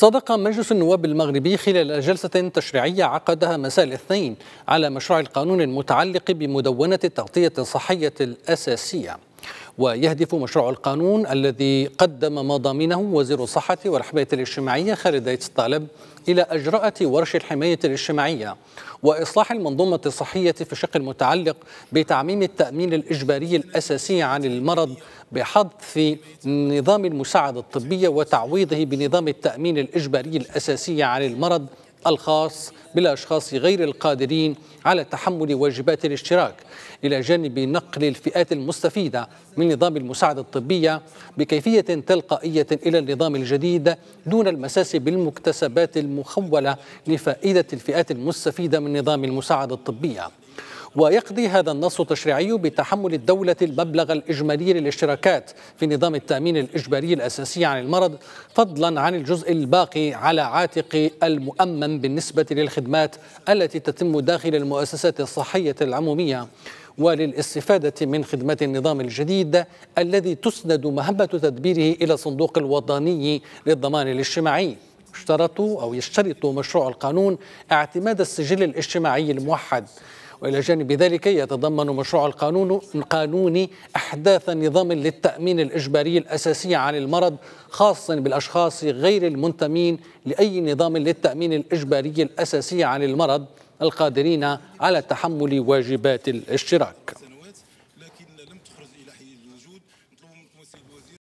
صادق مجلس النواب المغربي خلال جلسة تشريعية عقدها مساء الاثنين على مشروع القانون المتعلق بمدونة التغطية الصحية الأساسية ويهدف مشروع القانون الذي قدم مضامينه وزير الصحة والحماية الاجتماعية خالد الطالب إلى أجراءة ورش الحماية الاجتماعية وإصلاح المنظومة الصحية في الشق المتعلق بتعميم التأمين الإجباري الأساسي عن المرض بحذف نظام المساعدة الطبية وتعويضه بنظام التأمين الإجباري الأساسي عن المرض الخاص بالأشخاص غير القادرين على تحمل واجبات الاشتراك إلى جانب نقل الفئات المستفيدة من نظام المساعدة الطبية بكيفية تلقائية إلى النظام الجديد دون المساس بالمكتسبات المخولة لفائدة الفئات المستفيدة من نظام المساعدة الطبية ويقضي هذا النص التشريعي بتحمل الدولة المبلغ الإجمالي للاشتراكات في نظام التأمين الإجباري الأساسي عن المرض فضلا عن الجزء الباقي على عاتق المؤمن بالنسبة للخدمات التي تتم داخل المؤسسات الصحية العمومية وللاستفادة من خدمات النظام الجديد الذي تسند مهمة تدبيره إلى الصندوق الوطني للضمان الاجتماعي اشترطوا أو يشترط مشروع القانون اعتماد السجل الاجتماعي الموحد وإلى جانب ذلك يتضمن مشروع القانون القانوني أحداث نظام للتأمين الإجباري الأساسي عن المرض خاص بالأشخاص غير المنتمين لأي نظام للتأمين الإجباري الأساسي عن المرض القادرين على تحمل واجبات الاشتراك